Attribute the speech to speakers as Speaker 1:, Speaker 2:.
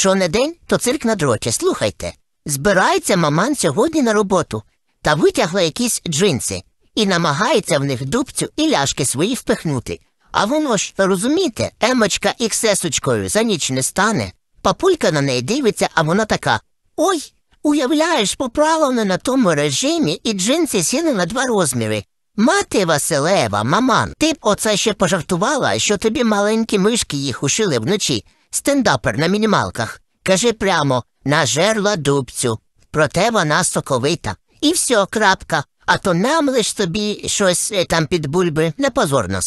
Speaker 1: Що не день, то цирк на дрочі. Слухайте. Збирається маман сьогодні на роботу та витягла якісь джинси і намагається в них дубцю і ляшки свої впихнути. А воно ж, розумієте, емочка іксесочкою за ніч не стане. Папулька на неї дивиться, а вона така Ой, уявляєш, поправила не на тому режимі і джинси сіли на два розміри. Мати Василева, маман, ти б оце ще пожартувала, що тобі маленькі мишки їх ушили вночі стендапер на мінімалках. Кажи прямо нажерла дубцю. Проте вона соковита. І все, крапка. А то нам лиш собі щось е, там під бульби непозорно